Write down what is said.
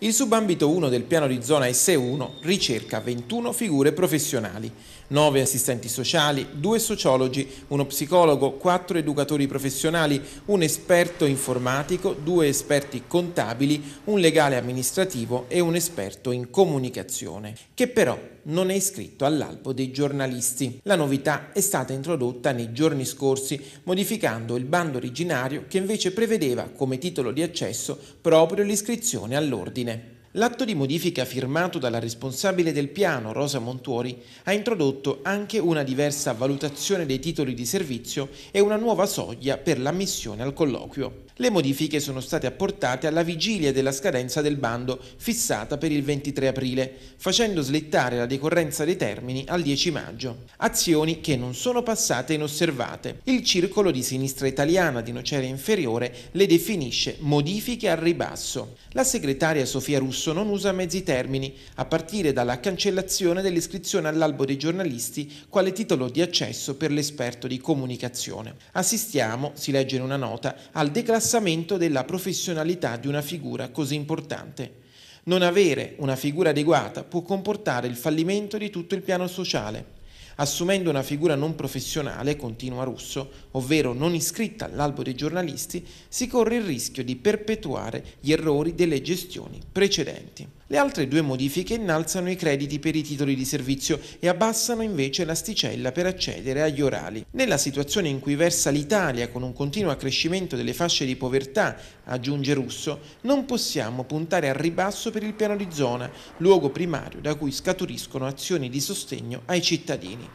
Il subambito 1 del piano di zona S1 ricerca 21 figure professionali, 9 assistenti sociali, 2 sociologi, 1 psicologo, 4 educatori professionali, 1 esperto informatico, 2 esperti contabili, 1 legale amministrativo e 1 esperto in comunicazione, che però non è iscritto all'albo dei giornalisti. La novità è stata introdotta nei giorni scorsi, modificando il bando originario che invece prevedeva come titolo di accesso proprio l'iscrizione all'ordine L'atto di modifica firmato dalla responsabile del piano, Rosa Montuori, ha introdotto anche una diversa valutazione dei titoli di servizio e una nuova soglia per l'ammissione al colloquio. Le modifiche sono state apportate alla vigilia della scadenza del bando, fissata per il 23 aprile, facendo slittare la decorrenza dei termini al 10 maggio. Azioni che non sono passate inosservate. Il Circolo di Sinistra Italiana di Nocera Inferiore le definisce modifiche al ribasso. La segretaria Sofia Russo spesso non usa mezzi termini, a partire dalla cancellazione dell'iscrizione all'albo dei giornalisti quale titolo di accesso per l'esperto di comunicazione. Assistiamo, si legge in una nota, al declassamento della professionalità di una figura così importante. Non avere una figura adeguata può comportare il fallimento di tutto il piano sociale assumendo una figura non professionale, continua Russo, ovvero non iscritta all'albo dei giornalisti, si corre il rischio di perpetuare gli errori delle gestioni precedenti. Le altre due modifiche innalzano i crediti per i titoli di servizio e abbassano invece l'asticella per accedere agli orali. Nella situazione in cui versa l'Italia con un continuo accrescimento delle fasce di povertà, aggiunge Russo, non possiamo puntare al ribasso per il piano di zona, luogo primario da cui scaturiscono azioni di sostegno ai cittadini.